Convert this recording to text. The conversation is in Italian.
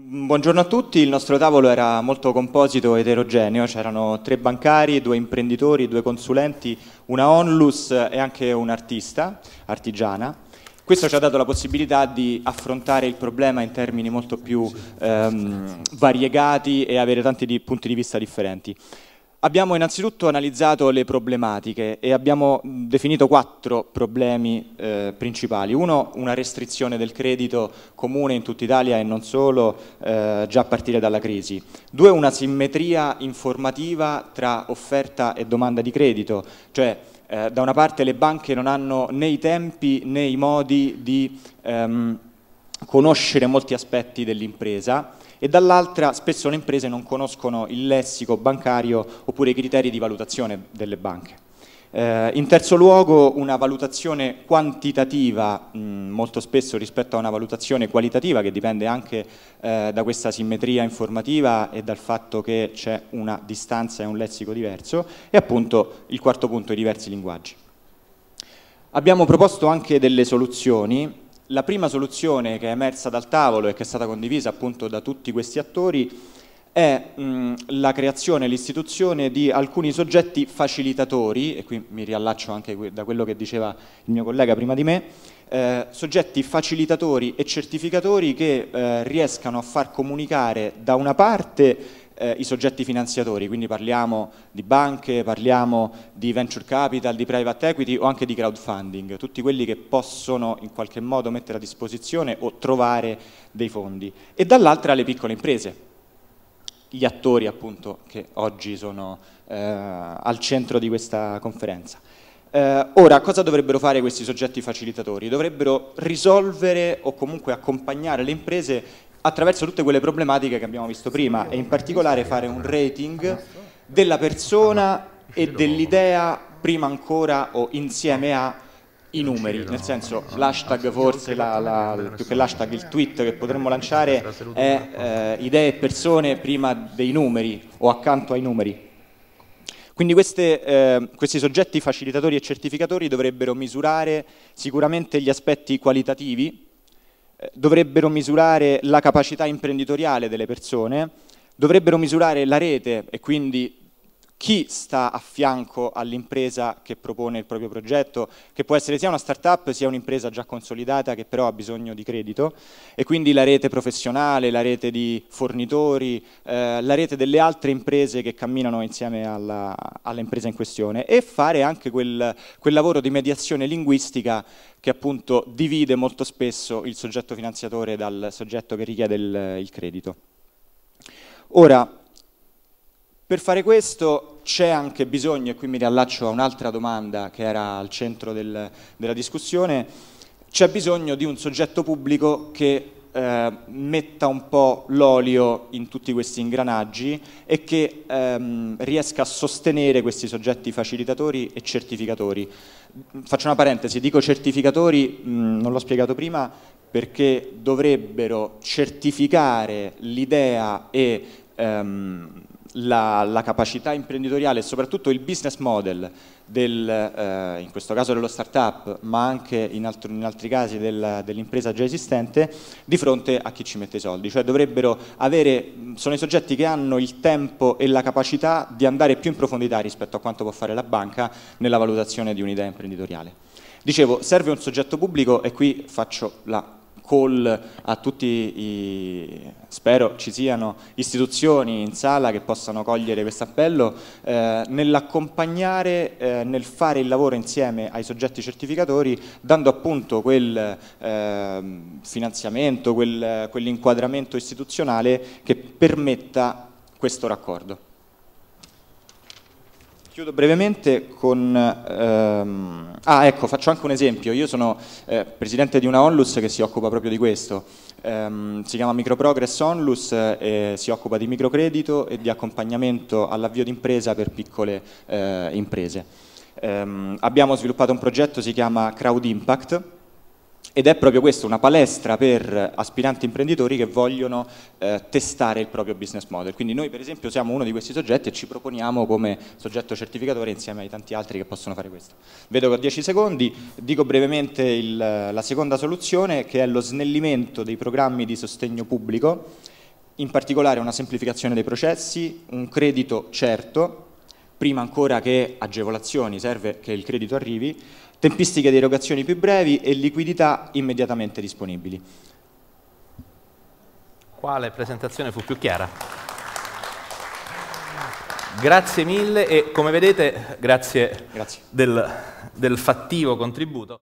Buongiorno a tutti, il nostro tavolo era molto composito ed eterogeneo, c'erano tre bancari, due imprenditori, due consulenti, una onlus e anche un'artista, artigiana. Questo ci ha dato la possibilità di affrontare il problema in termini molto più ehm, variegati e avere tanti di punti di vista differenti. Abbiamo innanzitutto analizzato le problematiche e abbiamo definito quattro problemi eh, principali. Uno, una restrizione del credito comune in tutta Italia e non solo, eh, già a partire dalla crisi. Due, una simmetria informativa tra offerta e domanda di credito, cioè eh, da una parte le banche non hanno né i tempi né i modi di ehm, conoscere molti aspetti dell'impresa, e dall'altra spesso le imprese non conoscono il lessico bancario oppure i criteri di valutazione delle banche. Eh, in terzo luogo una valutazione quantitativa mh, mm, molto spesso rispetto a una valutazione qualitativa che dipende anche eh, da questa simmetria informativa e dal fatto che c'è una distanza e un lessico diverso e appunto il quarto punto i diversi linguaggi. Abbiamo proposto anche delle soluzioni la prima soluzione che è emersa dal tavolo e che è stata condivisa appunto da tutti questi attori è mh, la creazione e l'istituzione di alcuni soggetti facilitatori, e qui mi riallaccio anche da quello che diceva il mio collega prima di me, eh, soggetti facilitatori e certificatori che eh, riescano a far comunicare da una parte eh, i soggetti finanziatori, quindi parliamo di banche, parliamo di venture capital, di private equity o anche di crowdfunding, tutti quelli che possono in qualche modo mettere a disposizione o trovare dei fondi. E dall'altra le piccole imprese, gli attori appunto che oggi sono eh, al centro di questa conferenza. Eh, ora, cosa dovrebbero fare questi soggetti facilitatori? Dovrebbero risolvere o comunque accompagnare le imprese attraverso tutte quelle problematiche che abbiamo visto prima e in particolare fare un rating della persona e dell'idea prima ancora o insieme a i numeri, nel senso l'hashtag forse, la, la, più che l'hashtag il tweet che potremmo lanciare è eh, idee e persone prima dei numeri o accanto ai numeri. Quindi queste, eh, questi soggetti facilitatori e certificatori dovrebbero misurare sicuramente gli aspetti qualitativi dovrebbero misurare la capacità imprenditoriale delle persone, dovrebbero misurare la rete e quindi chi sta a fianco all'impresa che propone il proprio progetto, che può essere sia una start-up sia un'impresa già consolidata che però ha bisogno di credito e quindi la rete professionale, la rete di fornitori, eh, la rete delle altre imprese che camminano insieme alla, all'impresa in questione e fare anche quel, quel lavoro di mediazione linguistica che appunto divide molto spesso il soggetto finanziatore dal soggetto che richiede il, il credito. Ora, per fare questo c'è anche bisogno, e qui mi riallaccio a un'altra domanda che era al centro del, della discussione, c'è bisogno di un soggetto pubblico che eh, metta un po' l'olio in tutti questi ingranaggi e che ehm, riesca a sostenere questi soggetti facilitatori e certificatori. Faccio una parentesi, dico certificatori, mh, mm, non l'ho spiegato prima, perché dovrebbero certificare l'idea e ehm, la, la, capacità imprenditoriale e soprattutto il business model, del, eh, in questo caso dello startup, ma anche in, altro, in altri casi del, dell'impresa già esistente, di fronte a chi ci mette i soldi. Cioè dovrebbero avere, sono i soggetti che hanno il tempo e la capacità di andare più in profondità rispetto a quanto può fare la banca nella valutazione di un'idea imprenditoriale. Dicevo, serve un soggetto pubblico e qui faccio la call a tutti i, spero ci siano istituzioni in sala che possano cogliere questo appello, eh, nell'accompagnare, eh, nel fare il lavoro insieme ai soggetti certificatori, dando appunto quel eh, finanziamento, quel, quell'inquadramento istituzionale che permetta questo raccordo. Chiudo brevemente con... Ehm, ah, ecco, faccio anche un esempio. Io sono eh, presidente di una onlus che si occupa proprio di questo. Ehm, si chiama Microprogress Onlus eh, e si occupa di microcredito e di accompagnamento all'avvio d'impresa per piccole eh, imprese. Ehm, abbiamo sviluppato un progetto, si chiama Crowd Impact, ed è proprio questo, una palestra per aspiranti imprenditori che vogliono eh, testare il proprio business model. Quindi noi per esempio siamo uno di questi soggetti e ci proponiamo come soggetto certificatore insieme ai tanti altri che possono fare questo. Vedo che ho 10 secondi, dico brevemente il, la seconda soluzione che è lo snellimento dei programmi di sostegno pubblico, in particolare una semplificazione dei processi, un credito certo, prima ancora che agevolazioni, serve che il credito arrivi, tempistiche di erogazioni più brevi e liquidità immediatamente disponibili. Quale presentazione fu più chiara? Grazie mille e come vedete, grazie, grazie. Del, del fattivo contributo.